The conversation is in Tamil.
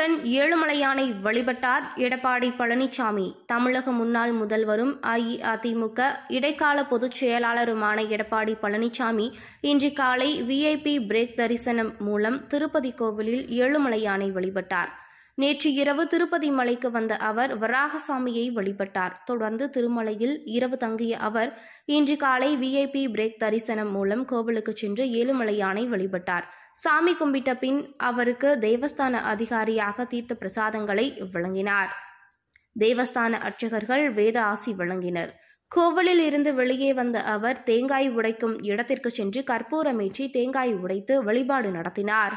இத்துடன் ஏழுமலையானை வழிபட்டார் எடப்பாடி பழனிசாமி தமிழக முன்னாள் முதல்வரும் அஇஅதிமுக இடைக்கால பொதுச் செயலாளருமான எடப்பாடி பழனிசாமி இன்று காலை விஐபி பிரேக் தரிசனம் மூலம் திருப்பதி கோவிலில் ஏழுமலையானை வழிபட்டார் நேற்று இரவு திருப்பதி மலைக்கு வந்த அவர் வராகசாமியை வழிபட்டார் தொடர்ந்து திருமலையில் இரவு தங்கிய அவர் இன்று காலை விஐபி பிரேக் தரிசனம் மூலம் கோவிலுக்கு சென்று ஏழுமலையானை வழிபட்டார் சாமி கும்பிட்ட பின் அவருக்கு தேவஸ்தான அதிகாரியாக தீர்த்த பிரசாதங்களை வழங்கினார் தேவஸ்தான அர்ச்சகர்கள் வேத ஆசி வழங்கினர் கோவிலில் இருந்து வெளியே வந்த அவர் தேங்காய் உடைக்கும் இடத்திற்கு சென்று கற்பூரமேற்றி தேங்காய் உடைத்து வழிபாடு நடத்தினார்